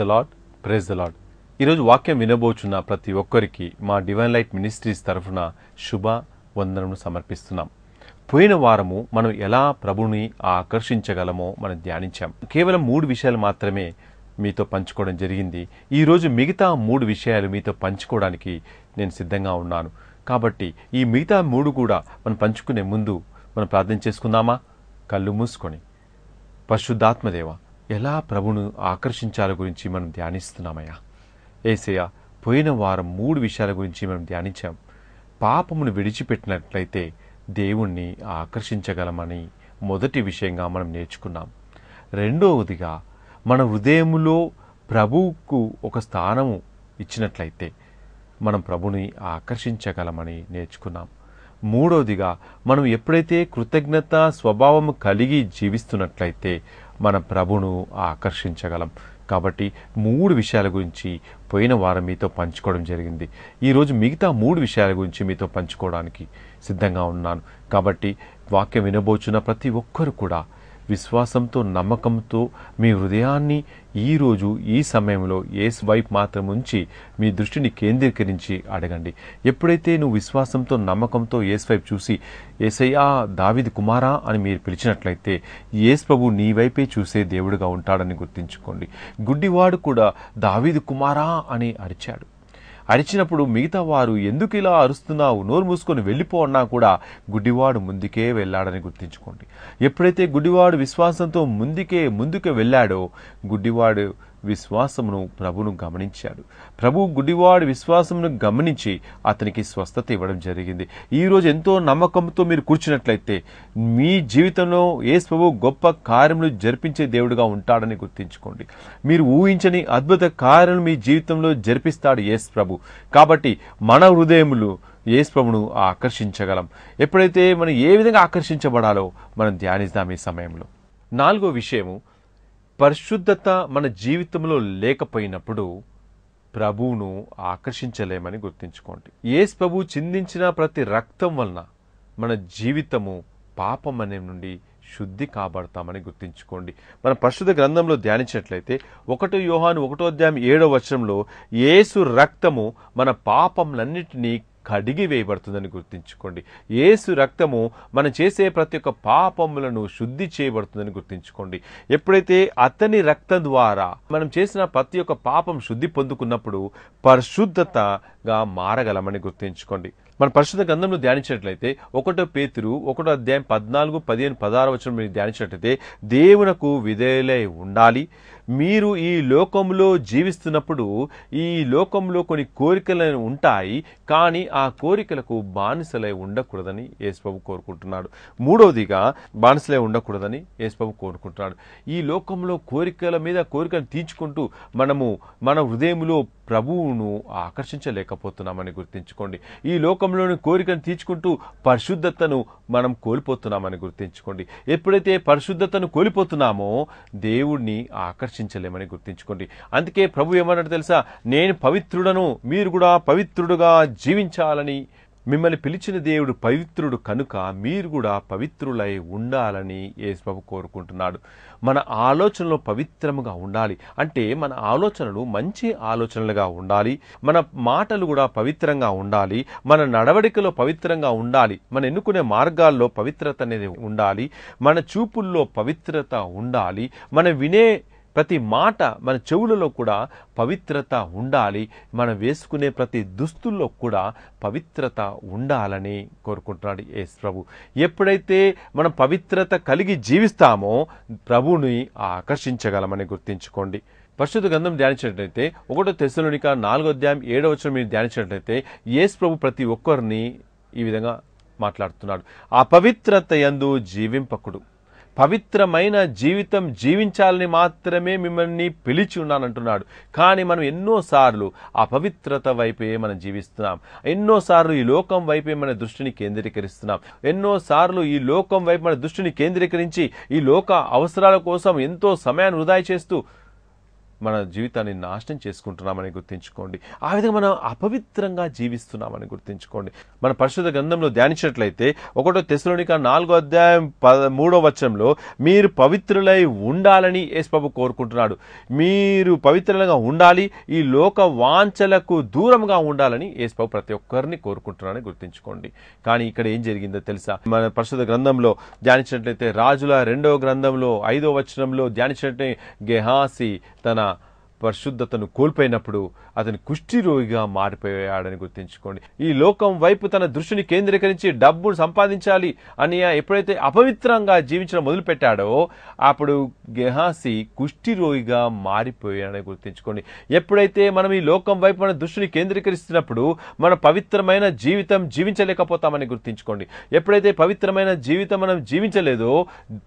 the Lord praise the Lord ఈరోజు వాక్యం వినబోచున్న ప్రతి ఒక్కరికి మా డివైన్ లైట్ మినిస్ట్రీస్ తరఫున శుభ వందనము సమర్పిస్తున్నాం పోయిన వారము మనం ఎలా ప్రభుని ఆకర్షించగలమో మనం ధ్యానించాం కేవలం మూడు విషయాలు మాత్రమే మీతో పంచుకోవడం జరిగింది ఈరోజు మిగతా మూడు విషయాలు మీతో పంచుకోవడానికి నేను సిద్ధంగా ఉన్నాను కాబట్టి ఈ మిగతా మూడు కూడా మనం పంచుకునే ముందు మనం ప్రార్థన చేసుకుందామా కళ్ళు మూసుకొని పరిశుద్ధాత్మదేవ ఎలా ప్రభును ఆకర్షించాల గురించి మనం ధ్యానిస్తున్నామయ్యా ఏసయ్య పోయిన వారం మూడు విషయాల గురించి మనం ధ్యానించాం పాపమును విడిచిపెట్టినట్లయితే దేవుణ్ణి ఆకర్షించగలమని మొదటి విషయంగా మనం నేర్చుకున్నాం రెండవదిగా మన హృదయములో ప్రభువుకు ఒక స్థానము ఇచ్చినట్లయితే మనం ప్రభుని ఆకర్షించగలమని నేర్చుకున్నాం మూడవదిగా మనం ఎప్పుడైతే కృతజ్ఞత స్వభావం కలిగి జీవిస్తున్నట్లయితే మన ప్రభును ఆకర్షించగలం కాబట్టి మూడు విషయాల గురించి పోయిన వారం మీతో పంచుకోవడం జరిగింది ఈరోజు మిగతా మూడు విషయాల గురించి మీతో పంచుకోవడానికి సిద్ధంగా ఉన్నాను కాబట్టి వాక్యం వినబోచున్న ప్రతి ఒక్కరు కూడా విశ్వాసంతో నమ్మకంతో మీ హృదయాన్ని ఈరోజు ఈ సమయంలో ఏసు వైపు మాత్రం ఉంచి మీ దృష్టిని కేంద్రీకరించి అడగండి ఎప్పుడైతే నువ్వు విశ్వాసంతో నమ్మకంతో ఏస్ వైపు చూసి ఏసయ్యా దావిది కుమారా అని మీరు పిలిచినట్లయితే ఏసు ప్రభు నీ వైపే చూసే దేవుడుగా ఉంటాడని గుర్తించుకోండి గుడ్డివాడు కూడా దావిది కుమారా అని అరిచాడు అరిచినప్పుడు మిగతా వారు ఎందుకు ఇలా అరుస్తున్నావు నోరు మూసుకొని వెళ్ళిపో అన్నా కూడా గుడ్డివాడు ముందుకే వెళ్ళాడని గుర్తించుకోండి ఎప్పుడైతే గుడ్డివాడు విశ్వాసంతో ముందుకే ముందుకే వెళ్ళాడో గుడ్డివాడు విశ్వాసమును ప్రభును గమనించాడు ప్రభు గుడివాడు విశ్వాసమును గమనించి అతనికి స్వస్థత ఇవ్వడం జరిగింది ఈరోజు ఎంతో నమ్మకంతో మీరు కూర్చున్నట్లయితే మీ జీవితంలో యేసు ప్రభు గొప్ప కార్యములు జరిపించే దేవుడుగా ఉంటాడని గుర్తించుకోండి మీరు ఊహించని అద్భుత కార్యాలను మీ జీవితంలో జరిపిస్తాడు యేసు ప్రభు కాబట్టి మన హృదయములు ఏసుప్రభును ఆకర్షించగలం ఎప్పుడైతే మనం ఏ విధంగా ఆకర్షించబడాలో మనం ధ్యానిస్తాం ఈ సమయంలో నాలుగో విషయము పరిశుద్ధత మన జీవితంలో లేకపోయినప్పుడు ప్రభువును ఆకర్షించలేమని గుర్తించుకోండి ఏసు ప్రభు చిందించిన ప్రతి రక్తం వలన మన జీవితము పాపం అనే నుండి శుద్ధి కాబడతామని గుర్తించుకోండి మన పరిశుద్ధ గ్రంథంలో ధ్యానించినట్లయితే ఒకటో యోహాను ఒకటో అధ్యాయం ఏడో వచనంలో ఏసు రక్తము మన పాపంలన్నింటినీ కడిగి వేయబడుతుందని గుర్తించుకోండి ఏసు రక్తము మనం చేసే ప్రతి ఒక్క పాపములను శుద్ధి చేయబడుతుందని గుర్తించుకోండి ఎప్పుడైతే అతని రక్తం ద్వారా మనం చేసిన ప్రతి ఒక్క పాపం శుద్ధి పొందుకున్నప్పుడు పరిశుద్ధతగా మారగలమని గుర్తించుకోండి మన పరిశుద్ధ గ్రంథంలో ధ్యానించినట్లయితే ఒకటో పేతురు ఒకటో అధ్యాయం పద్నాలుగు పదిహేను పదహారు వచ్చిన మీరు ధ్యానించినట్లయితే దేవునకు విధేయులై ఉండాలి మీరు ఈ లోకంలో జీవిస్తున్నప్పుడు ఈ లోకంలో కొన్ని కోరికలు ఉంటాయి కానీ ఆ కోరికలకు బానిసలై ఉండకూడదని యేసుబాబు కోరుకుంటున్నాడు మూడవదిగా బానిసలై ఉండకూడదని యేసుబాబు కోరుకుంటున్నాడు ఈ లోకంలో కోరికల మీద కోరికను తీర్చుకుంటూ మనము మన హృదయంలో ప్రభువును ఆకర్షించలేకపోతున్నామని గుర్తించుకోండి ఈ లోకంలోని కోరికను తీర్చుకుంటూ పరిశుద్ధతను మనం కోల్పోతున్నామని గుర్తించుకోండి ఎప్పుడైతే పరిశుద్ధతను కోల్పోతున్నామో దేవుడిని ఆకర్షించలేమని గుర్తించుకోండి అందుకే ప్రభు ఏమన్నట్టు తెలుసా నేను పవిత్రుడను మీరు కూడా పవిత్రుడుగా జీవించాలని మిమ్మల్ని పిలిచిన దేవుడు పవిత్రుడు కనుక మీరు కూడా పవిత్రులై ఉండాలని యేసుబాబు కోరుకుంటున్నాడు మన ఆలోచనలో పవిత్రముగా ఉండాలి అంటే మన ఆలోచనలు మంచి ఆలోచనలుగా ఉండాలి మన మాటలు కూడా పవిత్రంగా ఉండాలి మన నడవడికలో పవిత్రంగా ఉండాలి మనం ఎన్నుకునే మార్గాల్లో పవిత్రత అనేది ఉండాలి మన చూపుల్లో పవిత్రత ఉండాలి మన వినే ప్రతి మాట మన చెవులలో కూడా పవిత్రత ఉండాలి మనం వేసుకునే ప్రతి దుస్తుల్లో కూడా పవిత్రత ఉండాలని కోరుకుంటున్నాడు యేసు ప్రభు ఎప్పుడైతే మనం పవిత్రత కలిగి జీవిస్తామో ప్రభుని ఆకర్షించగలమని గుర్తించుకోండి పరిశుద్ధ గ్రంథం ధ్యానించినట్లయితే ఒకటో తెశలోనిక నాలుగో అధ్యాయం ఏడో వచ్చిన మీరు ధ్యానించినట్లయితే యేసు ప్రభు ప్రతి ఒక్కరిని ఈ విధంగా మాట్లాడుతున్నాడు ఆ పవిత్రత ఎందు జీవింపకుడు పవిత్రమైన జీవితం జీవించాలని మాత్రమే మిమ్మల్ని పిలిచి ఉన్నానంటున్నాడు కానీ మనం ఎన్నోసార్లు ఆ పవిత్రత వైపే మనం జీవిస్తున్నాం ఎన్నోసార్లు ఈ లోకం వైపే మన దృష్టిని కేంద్రీకరిస్తున్నాం ఎన్నోసార్లు ఈ లోకం వైపు మన దృష్టిని కేంద్రీకరించి ఈ లోక అవసరాల కోసం ఎంతో సమయాన్ని వృధా చేస్తూ మన జీవితాన్ని నాశనం చేసుకుంటున్నామని గుర్తించుకోండి ఆ విధంగా మనం అపవిత్రంగా జీవిస్తున్నామని గుర్తించుకోండి మన పరిశుద్ధ గ్రంథంలో ధ్యానించినట్లయితే ఒకటో తెశలోనిక నాలుగో అధ్యాయం పద మూడో వచనంలో మీరు పవిత్రులై ఉండాలని యేసుబాబు కోరుకుంటున్నాడు మీరు పవిత్రంగా ఉండాలి ఈ లోక వాంచలకు దూరంగా ఉండాలని యేసుబాబు ప్రతి ఒక్కరిని కోరుకుంటున్నాడని గుర్తించుకోండి కానీ ఇక్కడ ఏం జరిగిందో తెలుసా మన పరిశుద్ధ గ్రంథంలో ధ్యానించినట్లయితే రాజుల రెండవ గ్రంథంలో ఐదో వచనంలో ధ్యానించినట్లయితే గెహాసి తన పరిశుద్ధతను కోల్పోయినప్పుడు అతను రోగిగా మారిపోయాడని గుర్తించుకోండి ఈ లోకం వైపు తన దృష్టిని కేంద్రీకరించి డబ్బు సంపాదించాలి అని ఎప్పుడైతే అపవిత్రంగా జీవించడం మొదలుపెట్టాడో అప్పుడు గెహాసి రోగిగా మారిపోయాడని గుర్తించుకోండి ఎప్పుడైతే మనం ఈ లోకం వైపు మన దృష్టిని కేంద్రీకరిస్తున్నప్పుడు మన పవిత్రమైన జీవితం జీవించలేకపోతామని గుర్తించుకోండి ఎప్పుడైతే పవిత్రమైన జీవితం మనం జీవించలేదో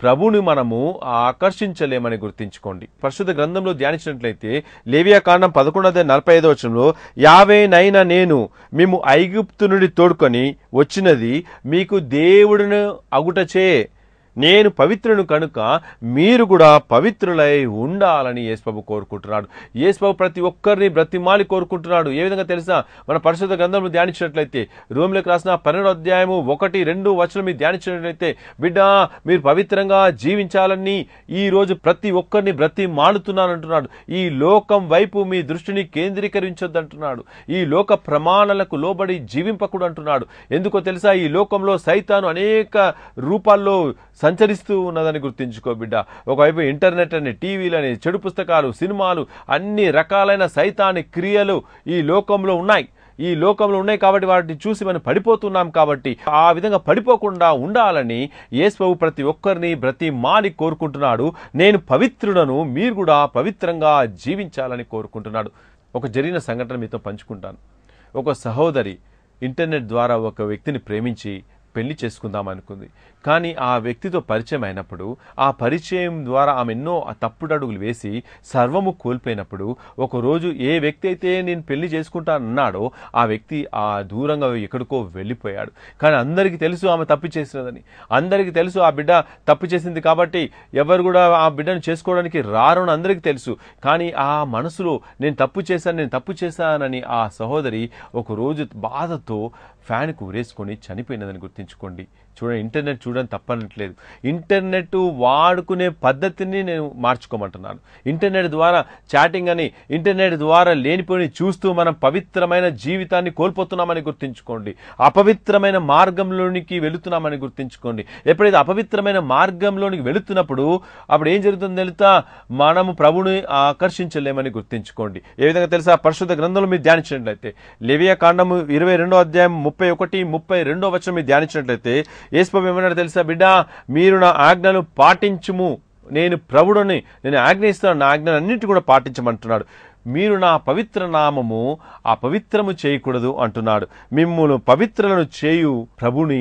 ప్రభుని మనము ఆకర్షించలేమని గుర్తించుకోండి పరిశుద్ధ గ్రంథంలో ధ్యానించినట్లయితే లేవియా కాండం పదకొండదే నలభై ఐదు వచ్చంలో నైనా నేను మేము ఐగుప్తు నుండి తోడుకొని వచ్చినది మీకు దేవుడును అగుటచే నేను పవిత్రును కనుక మీరు కూడా పవిత్రులై ఉండాలని యేసుబాబు కోరుకుంటున్నాడు యేసుబాబు ప్రతి ఒక్కరిని బ్రతిమాలి కోరుకుంటున్నాడు ఏ విధంగా తెలుసా మన పరిశుద్ధ గ్రంథం ధ్యానించినట్లయితే రోమిలకు రాసిన పన్నెండు అధ్యాయము ఒకటి రెండు వచనం మీరు ధ్యానించినట్లయితే బిడ్డ మీరు పవిత్రంగా జీవించాలని ఈ రోజు ప్రతి ఒక్కరిని బ్రతి మాడుతున్నాను అంటున్నాడు ఈ లోకం వైపు మీ దృష్టిని కేంద్రీకరించొద్దంటున్నాడు ఈ లోక ప్రమాణాలకు లోబడి జీవింపకుడు అంటున్నాడు ఎందుకో తెలుసా ఈ లోకంలో సైతాను అనేక రూపాల్లో సంచరిస్తూ ఉన్నదని గుర్తించుకో బిడ్డ ఒకవైపు ఇంటర్నెట్ అని టీవీలని చెడు పుస్తకాలు సినిమాలు అన్ని రకాలైన సైతాని క్రియలు ఈ లోకంలో ఉన్నాయి ఈ లోకంలో ఉన్నాయి కాబట్టి వాటిని చూసి మనం పడిపోతున్నాం కాబట్టి ఆ విధంగా పడిపోకుండా ఉండాలని యేసు ప్రతి ఒక్కరిని ప్రతి మాని కోరుకుంటున్నాడు నేను పవిత్రుడను మీరు కూడా పవిత్రంగా జీవించాలని కోరుకుంటున్నాడు ఒక జరిగిన సంఘటన మీతో పంచుకుంటాను ఒక సహోదరి ఇంటర్నెట్ ద్వారా ఒక వ్యక్తిని ప్రేమించి పెళ్లి చేసుకుందాం అనుకుంది కానీ ఆ వ్యక్తితో పరిచయం అయినప్పుడు ఆ పరిచయం ద్వారా ఆమె ఎన్నో తప్పుడు అడుగులు వేసి సర్వము కోల్పోయినప్పుడు ఒకరోజు ఏ వ్యక్తి అయితే నేను పెళ్లి చేసుకుంటానన్నాడో ఆ వ్యక్తి ఆ దూరంగా ఎక్కడికో వెళ్ళిపోయాడు కానీ అందరికీ తెలుసు ఆమె తప్పు చేసినదని అందరికీ తెలుసు ఆ బిడ్డ తప్పు చేసింది కాబట్టి ఎవరు కూడా ఆ బిడ్డను చేసుకోవడానికి రారు అందరికీ తెలుసు కానీ ఆ మనసులో నేను తప్పు చేశాను నేను తప్పు చేశానని ఆ సహోదరి ఒకరోజు బాధతో ఫ్యాన్కు ఉరేసుకొని చనిపోయినదని గుర్తించుకోండి చూడ ఇంటర్నెట్ చూడడం తప్పనట్లేదు ఇంటర్నెట్ వాడుకునే పద్ధతిని నేను మార్చుకోమంటున్నాను ఇంటర్నెట్ ద్వారా చాటింగ్ అని ఇంటర్నెట్ ద్వారా లేనిపోయి చూస్తూ మనం పవిత్రమైన జీవితాన్ని కోల్పోతున్నామని గుర్తించుకోండి అపవిత్రమైన మార్గంలోనికి వెళుతున్నామని గుర్తించుకోండి ఎప్పుడైతే అపవిత్రమైన మార్గంలోనికి వెళుతున్నప్పుడు అప్పుడు ఏం జరుగుతుందో తెలుతా మనము ప్రభుని ఆకర్షించలేమని గుర్తించుకోండి ఏ విధంగా తెలుసా పరిశుద్ధ గ్రంథంలో మీరు ధ్యానించినట్లయితే లెవియా కాండము ఇరవై రెండో అధ్యాయం ముప్పై ఒకటి ముప్పై రెండో వచనం మీరు ధ్యానించినట్లయితే ఏసుప్రభు ఏమన్నాడు తెలుసా బిడ్డ మీరు నా ఆజ్ఞను పాటించుము నేను ప్రభుడని నేను ఆజ్ఞ నా ఆజ్ఞను అన్నింటి కూడా పాటించమంటున్నాడు మీరు నా పవిత్ర నామము ఆ పవిత్రము చేయకూడదు అంటున్నాడు మిమ్మల్ని పవిత్రలను చేయు ప్రభుని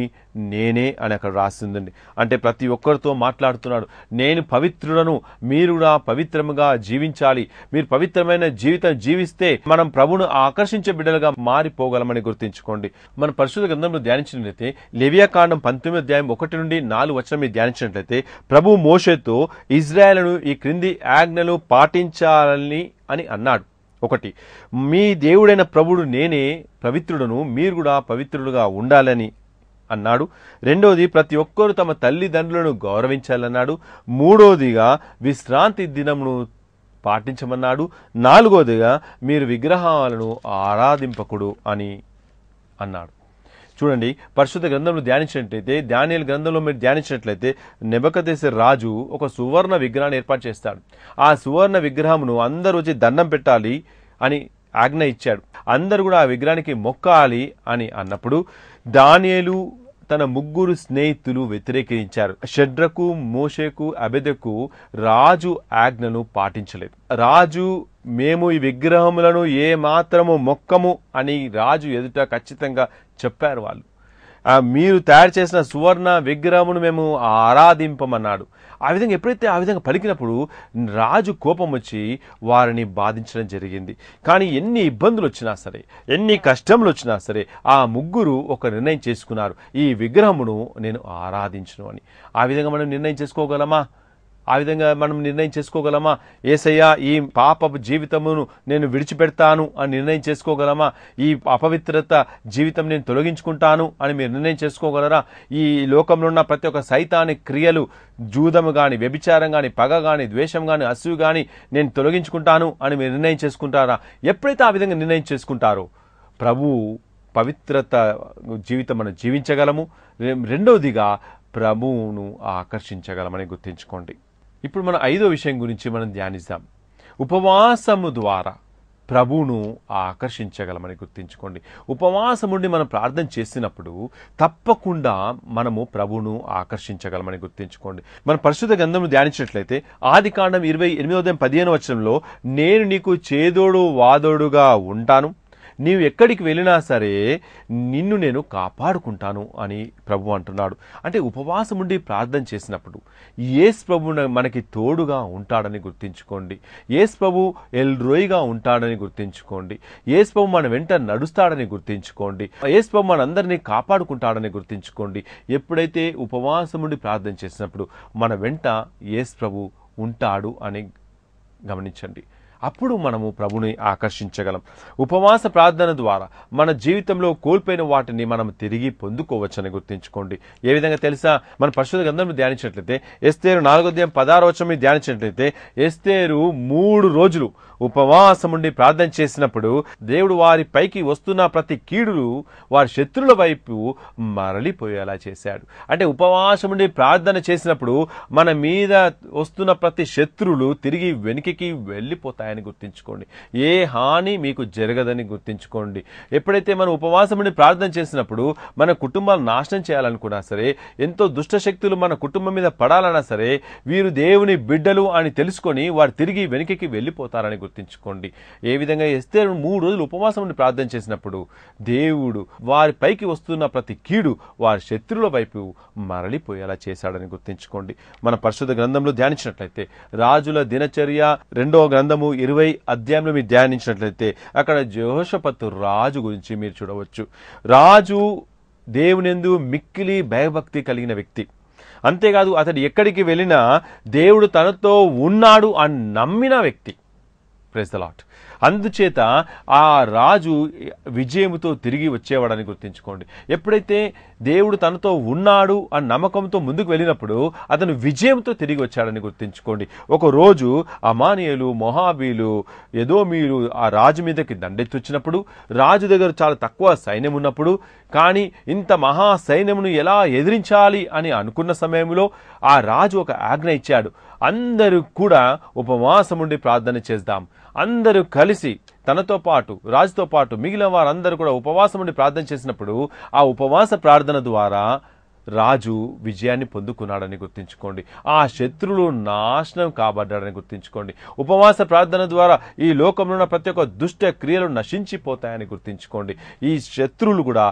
నేనే అని అక్కడ రాసిందండి అంటే ప్రతి ఒక్కరితో మాట్లాడుతున్నాడు నేను పవిత్రులను మీరు కూడా పవిత్రముగా జీవించాలి మీరు పవిత్రమైన జీవితం జీవిస్తే మనం ప్రభును ఆకర్షించే బిడ్డలుగా మారిపోగలమని గుర్తించుకోండి మన పరిశుద్ధ గ్రంథంలో ధ్యానించినట్లయితే లేవియాకాండం పంతొమ్మిది అధ్యాయం ఒకటి నుండి నాలుగు వచ్చిన మీరు ధ్యానించినట్లయితే ప్రభు మోషేతో ఇజ్రాయెల్ను ఈ క్రింది ఆజ్ఞలు పాటించాలని అని అన్నాడు ఒకటి మీ దేవుడైన ప్రభుడు నేనే పవిత్రుడను మీరు కూడా పవిత్రుడుగా ఉండాలని అన్నాడు రెండోది ప్రతి ఒక్కరూ తమ తల్లిదండ్రులను గౌరవించాలన్నాడు మూడోదిగా విశ్రాంతి దినమును పాటించమన్నాడు నాలుగోదిగా మీరు విగ్రహాలను ఆరాధింపకుడు అని అన్నాడు చూడండి పరిశుద్ధ గ్రంథంలో ధ్యానించినట్లయితే ధాన్యాల గ్రంథంలో మీరు ధ్యానించినట్లయితే నెబకదేశ రాజు ఒక సువర్ణ విగ్రహాన్ని ఏర్పాటు చేస్తాడు ఆ సువర్ణ విగ్రహమును అందరూ వచ్చి దండం పెట్టాలి అని ఆజ్ఞ ఇచ్చాడు అందరూ కూడా ఆ విగ్రహానికి మొక్కాలి అని అన్నప్పుడు దానియలు తన ముగ్గురు స్నేహితులు వ్యతిరేకించారు షడ్రకు మోషేకు అబెదకు రాజు ఆజ్ఞను పాటించలేదు రాజు మేము ఈ విగ్రహములను ఏ మాత్రము మొక్కము అని రాజు ఎదుట ఖచ్చితంగా చెప్పారు వాళ్ళు మీరు తయారు చేసిన సువర్ణ విగ్రహమును మేము ఆరాధింపమన్నాడు ఆ విధంగా ఎప్పుడైతే ఆ విధంగా పలికినప్పుడు రాజు కోపం వచ్చి వారిని బాధించడం జరిగింది కానీ ఎన్ని ఇబ్బందులు వచ్చినా సరే ఎన్ని కష్టములు వచ్చినా సరే ఆ ముగ్గురు ఒక నిర్ణయం చేసుకున్నారు ఈ విగ్రహమును నేను ఆరాధించను అని ఆ విధంగా మనం నిర్ణయం చేసుకోగలమా ఆ విధంగా మనం నిర్ణయం చేసుకోగలమా ఏసయ్యా ఈ పాప జీవితమును నేను విడిచిపెడతాను అని నిర్ణయం చేసుకోగలమా ఈ అపవిత్రత జీవితం నేను తొలగించుకుంటాను అని మీరు నిర్ణయం చేసుకోగలరా ఈ లోకంలో ఉన్న ప్రతి ఒక్క సైతాని క్రియలు జూదము కానీ వ్యభిచారం కానీ పగ కానీ ద్వేషం కానీ అసూ కానీ నేను తొలగించుకుంటాను అని మీరు నిర్ణయం చేసుకుంటారా ఎప్పుడైతే ఆ విధంగా నిర్ణయం చేసుకుంటారో ప్రభువు పవిత్రత జీవితం మనం జీవించగలము రెండవదిగా ప్రభువును ఆకర్షించగలమని గుర్తించుకోండి ఇప్పుడు మనం ఐదో విషయం గురించి మనం ధ్యానిస్తాం ఉపవాసము ద్వారా ప్రభువును ఆకర్షించగలమని గుర్తించుకోండి ఉపవాసముండి మనం ప్రార్థన చేసినప్పుడు తప్పకుండా మనము ప్రభువును ఆకర్షించగలమని గుర్తించుకోండి మన పరిశుద్ధ గంధం ధ్యానించినట్లయితే ఆది కాండం ఇరవై ఎనిమిదో పదిహేను వచనంలో నేను నీకు చేదోడు వాదోడుగా ఉంటాను నీవు ఎక్కడికి వెళ్ళినా సరే నిన్ను నేను కాపాడుకుంటాను అని ప్రభు అంటున్నాడు అంటే ఉపవాసం ఉండి ప్రార్థన చేసినప్పుడు ఏస్ ప్రభు మనకి తోడుగా ఉంటాడని గుర్తించుకోండి ఏస్ ప్రభు ఎల్రోయిగా ఉంటాడని గుర్తించుకోండి ఏస్ ప్రభు మన వెంట నడుస్తాడని గుర్తించుకోండి ఏస్ ప్రభు మనందరినీ కాపాడుకుంటాడని గుర్తించుకోండి ఎప్పుడైతే ఉపవాసం ఉండి ప్రార్థన చేసినప్పుడు మన వెంట ఏస్ ప్రభు ఉంటాడు అని గమనించండి అప్పుడు మనము ప్రభుని ఆకర్షించగలం ఉపవాస ప్రార్థన ద్వారా మన జీవితంలో కోల్పోయిన వాటిని మనం తిరిగి పొందుకోవచ్చని గుర్తించుకోండి ఏ విధంగా తెలుసా మన పరిశుద్ధ గ్రంథం ధ్యానించినట్లయితే ఎస్తేరు నాలుగో ధ్యానం పదారోచమి ధ్యానించినట్లయితే ఎస్తేరు మూడు రోజులు ఉపవాసం ఉండి ప్రార్థన చేసినప్పుడు దేవుడు వారి పైకి వస్తున్న ప్రతి కీడులు వారి శత్రుల వైపు మరలిపోయేలా చేశాడు అంటే ఉపవాసం ప్రార్థన చేసినప్పుడు మన మీద వస్తున్న ప్రతి శత్రులు తిరిగి వెనుకకి వెళ్ళిపోతాయి అని గుర్తించుకోండి ఏ హాని మీకు జరగదని గుర్తించుకోండి ఎప్పుడైతే మనం ఉపవాసముని ప్రార్థన చేసినప్పుడు మన కుటుంబాలు నాశనం చేయాలనుకున్నా సరే ఎంతో దుష్ట శక్తులు మన కుటుంబం మీద పడాలన్నా సరే వీరు దేవుని బిడ్డలు అని తెలుసుకొని వారు తిరిగి వెనుకకి వెళ్ళిపోతారని గుర్తించుకోండి ఏ విధంగా ఎస్తే మూడు రోజులు ఉపవాసం ప్రార్థన చేసినప్పుడు దేవుడు వారి పైకి వస్తున్న ప్రతి కీడు వారి శత్రువుల వైపు మరలిపోయేలా చేశాడని గుర్తించుకోండి మన పరిశుద్ధ గ్రంథంలో ధ్యానించినట్లయితే రాజుల దినచర్య రెండవ గ్రంథము ఇరవై అధ్యాయంలో మీరు ధ్యానించినట్లయితే అక్కడ జోహోషపత్తు రాజు గురించి మీరు చూడవచ్చు రాజు దేవునెందు మిక్కిలి భయభక్తి కలిగిన వ్యక్తి అంతేకాదు అతడు ఎక్కడికి వెళ్ళినా దేవుడు తనతో ఉన్నాడు అని నమ్మిన వ్యక్తి ప్రెస్ ద లాట్ అందుచేత ఆ రాజు విజయముతో తిరిగి వచ్చేవాడని గుర్తించుకోండి ఎప్పుడైతే దేవుడు తనతో ఉన్నాడు అని నమ్మకంతో ముందుకు వెళ్ళినప్పుడు అతను విజయంతో తిరిగి వచ్చాడని గుర్తించుకోండి ఒకరోజు అమానియలు మొహాబీలు ఏదో మీరు ఆ రాజు మీదకి దండెత్తి వచ్చినప్పుడు రాజు దగ్గర చాలా తక్కువ సైన్యం ఉన్నప్పుడు కానీ ఇంత మహా సైన్యమును ఎలా ఎదిరించాలి అని అనుకున్న సమయంలో ఆ రాజు ఒక ఆజ్ఞ ఇచ్చాడు అందరూ కూడా ఉపవాసముండి ప్రార్థన చేద్దాం అందరూ కలిసి తనతో పాటు రాజుతో పాటు మిగిలిన వారందరూ కూడా ఉపవాసముండి ప్రార్థన చేసినప్పుడు ఆ ఉపవాస ప్రార్థన ద్వారా రాజు విజయాన్ని పొందుకున్నాడని గుర్తించుకోండి ఆ శత్రులు నాశనం కాబడ్డాడని గుర్తించుకోండి ఉపవాస ప్రార్థన ద్వారా ఈ లోకంలో ఉన్న ప్రతి ఒక్క దుష్ట క్రియలు నశించిపోతాయని గుర్తించుకోండి ఈ శత్రులు కూడా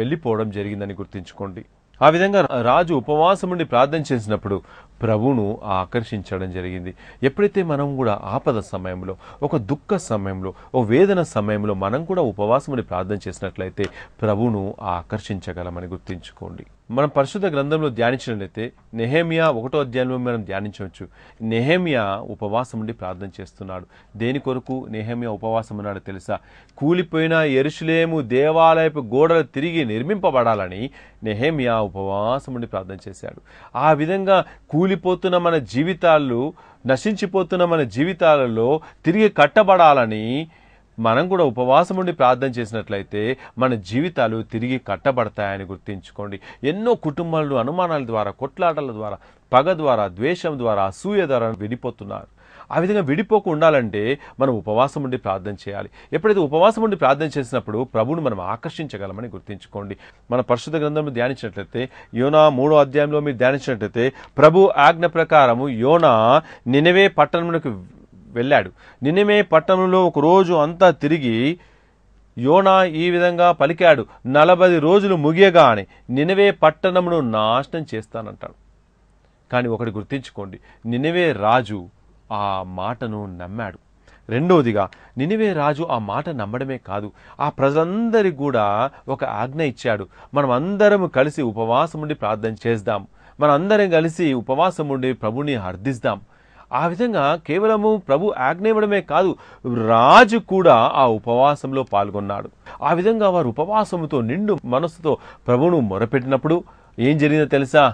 వెళ్ళిపోవడం జరిగిందని గుర్తించుకోండి ఆ విధంగా రాజు ఉపవాసం ఉండి ప్రార్థన చేసినప్పుడు ప్రభును ఆకర్షించడం జరిగింది ఎప్పుడైతే మనం కూడా ఆపద సమయంలో ఒక దుఃఖ సమయంలో ఓ వేదన సమయంలో మనం కూడా ఉపవాసముని ప్రార్థన చేసినట్లయితే ప్రభును ఆకర్షించగలమని గుర్తించుకోండి మనం పరిశుద్ధ గ్రంథంలో ధ్యానించినట్లయితే నెహేమియా ఒకటో అధ్యాయంలో మనం ధ్యానించవచ్చు నెహేమియా ఉపవాసం ఉండి ప్రార్థన చేస్తున్నాడు దేని కొరకు నెహేమియా ఉపవాసం ఉన్నాడు తెలుసా కూలిపోయిన ఎరుషులేము దేవాలయపు గోడలు తిరిగి నిర్మింపబడాలని నెహేమియా ఉపవాసం ఉండి ప్రార్థన చేశాడు ఆ విధంగా కూలిపోతున్న మన జీవితాలు నశించిపోతున్న మన జీవితాలలో తిరిగి కట్టబడాలని మనం కూడా ఉపవాసం ఉండి ప్రార్థన చేసినట్లయితే మన జీవితాలు తిరిగి కట్టబడతాయని గుర్తించుకోండి ఎన్నో కుటుంబాలు అనుమానాల ద్వారా కొట్లాటల ద్వారా పగ ద్వారా ద్వేషం ద్వారా అసూయ ద్వారా విడిపోతున్నారు ఆ విధంగా విడిపోక ఉండాలంటే మనం ఉపవాసం ఉండి ప్రార్థన చేయాలి ఎప్పుడైతే ఉపవాసం ఉండి ప్రార్థన చేసినప్పుడు ప్రభును మనం ఆకర్షించగలమని గుర్తించుకోండి మన పరిశుద్ధ గ్రంథంలో ధ్యానించినట్లయితే యోనా మూడో అధ్యాయంలో మీరు ధ్యానించినట్లయితే ప్రభు ఆజ్ఞ ప్రకారము యోనా నినవే పట్టణమునకు వెళ్ళాడు నిన్నమే పట్టణంలో ఒకరోజు అంతా తిరిగి యోనా ఈ విధంగా పలికాడు నలభై రోజులు ముగియగానే నినవే పట్టణమును నాశనం చేస్తానంటాడు కానీ ఒకటి గుర్తించుకోండి నినవే రాజు ఆ మాటను నమ్మాడు రెండవదిగా నినివే రాజు ఆ మాట నమ్మడమే కాదు ఆ ప్రజలందరికీ కూడా ఒక ఆజ్ఞ ఇచ్చాడు మనం అందరం కలిసి ఉపవాసం ఉండి ప్రార్థన చేద్దాం మనందరం కలిసి ఉపవాసం ఉండి ప్రభుని అర్థిస్తాం ఆ విధంగా కేవలము ప్రభు ఆజ్ఞ ఇవ్వడమే కాదు రాజు కూడా ఆ ఉపవాసంలో పాల్గొన్నాడు ఆ విధంగా వారు ఉపవాసముతో నిండు మనస్సుతో ప్రభును మొరపెట్టినప్పుడు ఏం జరిగిందో తెలుసా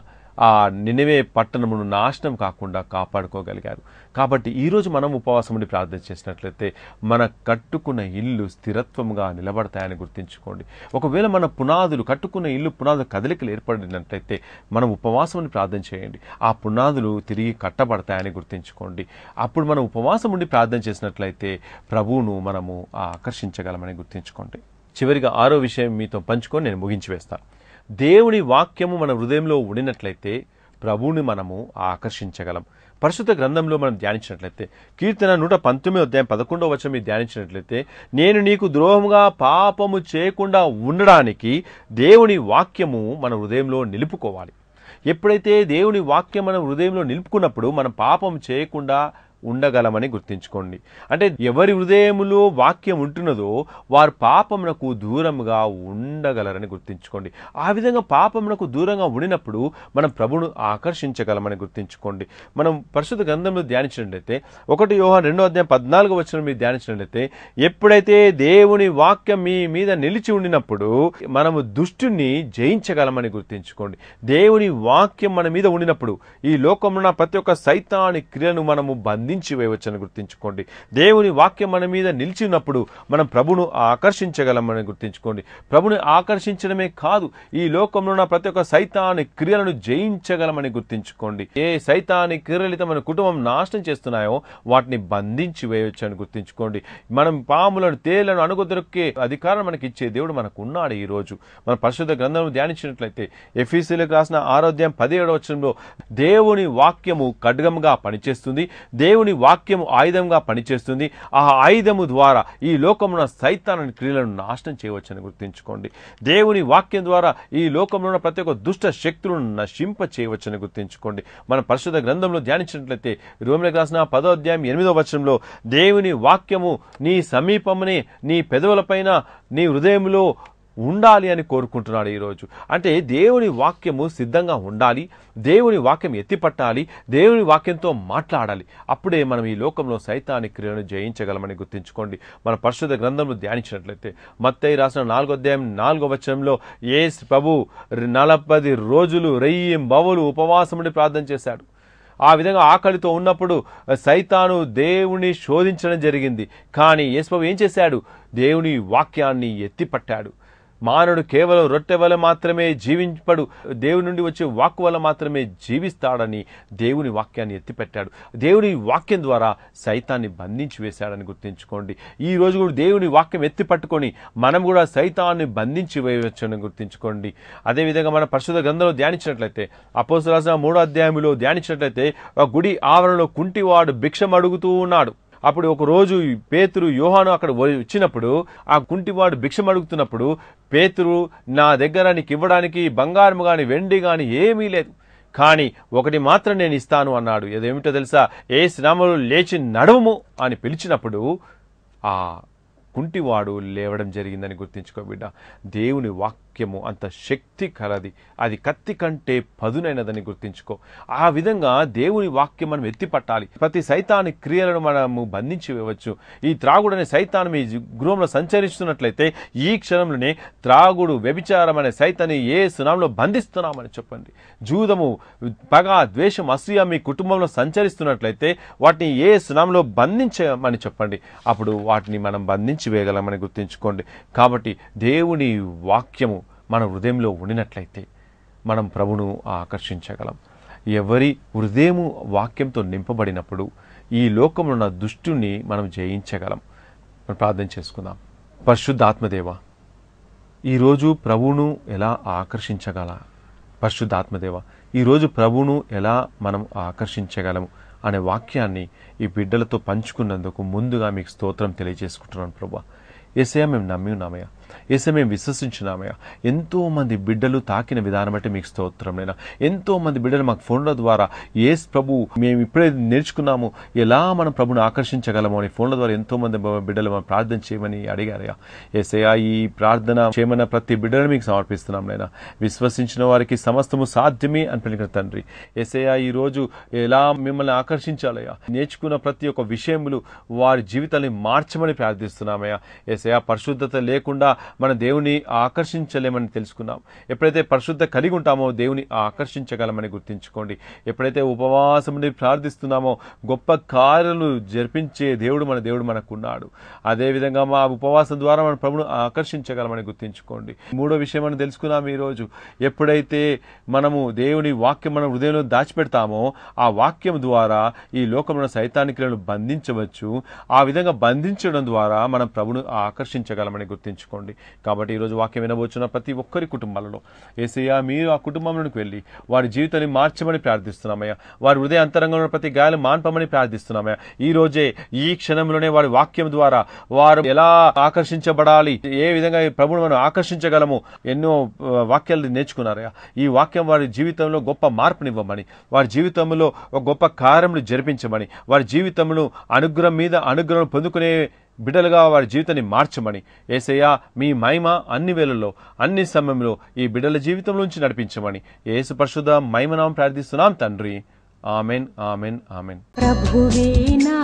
ఆ నినవే పట్టణమును నాశనం కాకుండా కాపాడుకోగలిగారు కాబట్టి ఈరోజు మనం ఉపవాసం ఉండి ప్రార్థన చేసినట్లయితే మన కట్టుకున్న ఇల్లు స్థిరత్వంగా నిలబడతాయని గుర్తించుకోండి ఒకవేళ మన పునాదులు కట్టుకున్న ఇల్లు పునాదులు కదలికలు ఏర్పడినట్లయితే మనం ఉపవాసం ఉండి ప్రార్థన చేయండి ఆ పునాదులు తిరిగి కట్టబడతాయని గుర్తించుకోండి అప్పుడు మనం ఉపవాసం ఉండి ప్రార్థన చేసినట్లయితే ప్రభువును మనము ఆకర్షించగలమని గుర్తించుకోండి చివరిగా ఆరో విషయం మీతో పంచుకొని నేను ముగించి వేస్తాను దేవుని వాక్యము మన హృదయంలో ఉండినట్లయితే ప్రభువుని మనము ఆకర్షించగలం పరిశుద్ధ గ్రంథంలో మనం ధ్యానించినట్లయితే కీర్తన నూట పంతొమ్మిది అధ్యాయం పదకొండవ వచ్చం మీరు ధ్యానించినట్లయితే నేను నీకు ద్రోహంగా పాపము చేయకుండా ఉండడానికి దేవుని వాక్యము మన హృదయంలో నిలుపుకోవాలి ఎప్పుడైతే దేవుని వాక్యం మనం హృదయంలో నిలుపుకున్నప్పుడు మనం పాపం చేయకుండా ఉండగలమని గుర్తించుకోండి అంటే ఎవరి హృదయములో వాక్యం ఉంటున్నదో వారు పాపమునకు దూరంగా ఉండగలరని గుర్తించుకోండి ఆ విధంగా పాపమునకు దూరంగా ఉండినప్పుడు మనం ప్రభును ఆకర్షించగలమని గుర్తించుకోండి మనం పరిశుద్ధ గ్రంథంలో ధ్యానించినట్లయితే ఒకటి యోహన్ రెండో అధ్యాయం పద్నాలుగు వచ్చిన మీరు ధ్యానించినట్లయితే ఎప్పుడైతే దేవుని వాక్యం మీ మీద నిలిచి ఉండినప్పుడు మనము దుష్టుని జయించగలమని గుర్తించుకోండి దేవుని వాక్యం మన మీద ఉండినప్పుడు ఈ లోకంలో ప్రతి ఒక్క సైతాని క్రియను మనము బంధి నిలిచి వేయవచ్చని గుర్తించుకోండి దేవుని వాక్యం మన మీద నిలిచినప్పుడు మనం ప్రభును ఆకర్షించగలమని గుర్తించుకోండి ప్రభుని ఆకర్షించడమే కాదు ఈ లోకంలో ఉన్న ప్రతి ఒక్క సైతాని క్రియలను జయించగలమని గుర్తించుకోండి ఏ సైతాని క్రియలు మన కుటుంబం నాశనం చేస్తున్నాయో వాటిని బంధించి వేయవచ్చని గుర్తించుకోండి మనం పాములను తేలను అణుగుదొరికే అధికారం మనకి ఇచ్చే దేవుడు మనకు ఉన్నాడు ఈ రోజు మన పరిశుద్ధ గ్రంథం ధ్యానించినట్లయితే ఎఫీసీలకు రాసిన ఆరోగ్యం పదిహేడవచనంలో దేవుని వాక్యము ఖడ్గంగా పనిచేస్తుంది దేవుని దేవుని వాక్యము ఆయుధంగా పనిచేస్తుంది ఆ ఆయుధము ద్వారా ఈ లోకమున సైతాన్ని క్రియలను నాశనం చేయవచ్చని గుర్తించుకోండి దేవుని వాక్యం ద్వారా ఈ లోకంలో ఉన్న ప్రతి ఒక్క దుష్ట శక్తులను నశింప చేయవచ్చని గుర్తించుకోండి మన పరిశుద్ధ గ్రంథంలో ధ్యానించినట్లయితే రోమిన రాసిన పదో అధ్యాయం ఎనిమిదో వచనంలో దేవుని వాక్యము నీ సమీపమునే నీ పెదవులపైన నీ హృదయంలో ఉండాలి అని కోరుకుంటున్నాడు ఈరోజు అంటే దేవుని వాక్యము సిద్ధంగా ఉండాలి దేవుని వాక్యం ఎత్తిపట్టాలి దేవుని వాక్యంతో మాట్లాడాలి అప్పుడే మనం ఈ లోకంలో సైతాన్ని క్రియను జయించగలమని గుర్తించుకోండి మన పరిశుద్ధ గ్రంథంలో ధ్యానించినట్లయితే మత్తయ్య రాసిన నాలుగో అధ్యాయం నాలుగో వచనంలో ఏ ప్రభు నలభై రోజులు రెయ్యి బవులు ఉపవాసముని ప్రార్థన చేశాడు ఆ విధంగా ఆకలితో ఉన్నప్పుడు సైతాను దేవుని శోధించడం జరిగింది కానీ యేసుబాబు ఏం చేశాడు దేవుని వాక్యాన్ని ఎత్తిపట్టాడు మానవుడు కేవలం రొట్టె వల్ల మాత్రమే జీవించబడు దేవుని నుండి వచ్చే వాక్కు వల్ల మాత్రమే జీవిస్తాడని దేవుని వాక్యాన్ని ఎత్తిపెట్టాడు దేవుని వాక్యం ద్వారా సైతాన్ని బంధించి వేశాడని గుర్తించుకోండి ఈ రోజు కూడా దేవుని వాక్యం ఎత్తిపట్టుకొని మనం కూడా సైతాన్ని బంధించి వేయవచ్చని గుర్తించుకోండి అదేవిధంగా మన పరిశుద్ధ గ్రంథంలో ధ్యానించినట్లయితే అపోసరాసిన మూడో అధ్యాయంలో ధ్యానించినట్లయితే గుడి ఆవరణలో కుంటివాడు భిక్షం అడుగుతూ ఉన్నాడు అప్పుడు ఒక రోజు పేతురు యోహాను అక్కడ వచ్చినప్పుడు ఆ కుంటివాడు భిక్షం అడుగుతున్నప్పుడు పేతురు నా దగ్గర నీకు ఇవ్వడానికి బంగారం కానీ వెండి కానీ ఏమీ లేదు కానీ ఒకటి మాత్రం నేను ఇస్తాను అన్నాడు ఏదేమిటో తెలుసా ఏ శ్రమలు లేచి నడవము అని పిలిచినప్పుడు ఆ కుంటివాడు లేవడం జరిగిందని గుర్తించుకో బిడ్డ దేవుని వాక్ ముఖ్యము అంత శక్తి కలది అది కత్తి కంటే పదునైనదని గుర్తించుకో ఆ విధంగా దేవుని వాక్యం మనం ఎత్తిపట్టాలి ప్రతి సైతాని క్రియలను మనము బంధించి వేయవచ్చు ఈ త్రాగుడనే సైతాన్ని మీ గృహంలో సంచరిస్తున్నట్లయితే ఈ క్షణంలోనే త్రాగుడు వ్యభిచారం అనే సైతాన్ని ఏ సునాంలో బంధిస్తున్నామని చెప్పండి జూదము పగ ద్వేషం అసూయ మీ కుటుంబంలో సంచరిస్తున్నట్లయితే వాటిని ఏ సునాంలో బంధించమని చెప్పండి అప్పుడు వాటిని మనం బంధించి వేయగలమని గుర్తించుకోండి కాబట్టి దేవుని వాక్యము మన హృదయంలో ఉండినట్లయితే మనం ప్రభును ఆకర్షించగలం ఎవరి హృదయము వాక్యంతో నింపబడినప్పుడు ఈ లోకంలో ఉన్న దుష్టుని మనం జయించగలం ప్రార్థన చేసుకుందాం పరిశుద్ధాత్మదేవ ఈరోజు ప్రభువును ఎలా ఆకర్షించగల పరిశుద్ధాత్మదేవ ఈరోజు ప్రభువును ఎలా మనం ఆకర్షించగలము అనే వాక్యాన్ని ఈ బిడ్డలతో పంచుకున్నందుకు ముందుగా మీకు స్తోత్రం తెలియజేసుకుంటున్నాను ప్రభా ఏసయ్యా మేము నమ్మి ఉన్నామయ్యా ఏసే మేము విశ్వసించినామయ్యా ఎంతోమంది బిడ్డలు తాకిన విధానం బట్టి మీకు స్తోత్రం నేను ఎంతోమంది బిడ్డలు మాకు ఫోన్ల ద్వారా ఏ ప్రభు మేము ఇప్పుడే నేర్చుకున్నాము ఎలా మనం ప్రభుని ఆకర్షించగలము అని ఫోన్ల ద్వారా ఎంతోమంది బిడ్డలు మనం ప్రార్థన చేయమని అడిగారయ్యా ఏసయ్యా ఈ ప్రార్థన చేయమన్న ప్రతి బిడ్డలు మీకు సమర్పిస్తున్నాం నేను విశ్వసించిన వారికి సమస్తము సాధ్యమే అని పిలిగిన తండ్రి ఏసయ్యా ఈరోజు ఎలా మిమ్మల్ని ఆకర్షించాలయ్యా నేర్చుకున్న ప్రతి ఒక్క విషయములు వారి జీవితాన్ని మార్చమని ప్రార్థిస్తున్నామయ్యా ఏసయ్యా పరిశుద్ధత లేకుండా మన దేవుని ఆకర్షించలేమని తెలుసుకున్నాం ఎప్పుడైతే పరిశుద్ధ కలిగి ఉంటామో దేవుని ఆకర్షించగలమని గుర్తించుకోండి ఎప్పుడైతే ఉపవాసముని ప్రార్థిస్తున్నామో గొప్ప కార్యలు జరిపించే దేవుడు మన దేవుడు మనకున్నాడు అదేవిధంగా మా ఉపవాసం ద్వారా మన ప్రభును ఆకర్షించగలమని గుర్తించుకోండి మూడో విషయం మనం తెలుసుకున్నాం ఈరోజు ఎప్పుడైతే మనము దేవుని వాక్యం మన హృదయంలో దాచిపెడతామో ఆ వాక్యం ద్వారా ఈ లోకంలో సైతానికులను బంధించవచ్చు ఆ విధంగా బంధించడం ద్వారా మనం ప్రభును ఆకర్షించగలమని గుర్తించుకోండి నుండి కాబట్టి ఈరోజు వాక్యం వినబోచున్న ప్రతి ఒక్కరి కుటుంబాలలో ఏసయ్యా మీరు ఆ కుటుంబంలోకి వెళ్ళి వారి జీవితాన్ని మార్చమని ప్రార్థిస్తున్నామయ్యా వారి హృదయ అంతరంగంలో ప్రతి గాయాలు మాన్పమని ప్రార్థిస్తున్నామయ్యా ఈ రోజే ఈ క్షణంలోనే వారి వాక్యం ద్వారా వారు ఎలా ఆకర్షించబడాలి ఏ విధంగా ప్రభుని మనం ఆకర్షించగలము ఎన్నో వాక్యాలు నేర్చుకున్నారయ్యా ఈ వాక్యం వారి జీవితంలో గొప్ప మార్పునివ్వమని వారి జీవితంలో ఒక గొప్ప కార్యములు జరిపించమని వారి జీవితమును అనుగ్రహం మీద అనుగ్రహం పొందుకునే బిడ్డలుగా వారి జీవితాన్ని మార్చమని ఏసయ్యా మీ మహిమ అన్ని వేళల్లో అన్ని సమయంలో ఈ బిడ్డల జీవితంలోంచి నడిపించమని ఏసు పరిశుద్ధ మహిమనామం ప్రార్థిస్తున్నాం తండ్రి ఆమెన్ ఆమెన్ ఆమెన్ ప్రభువేనా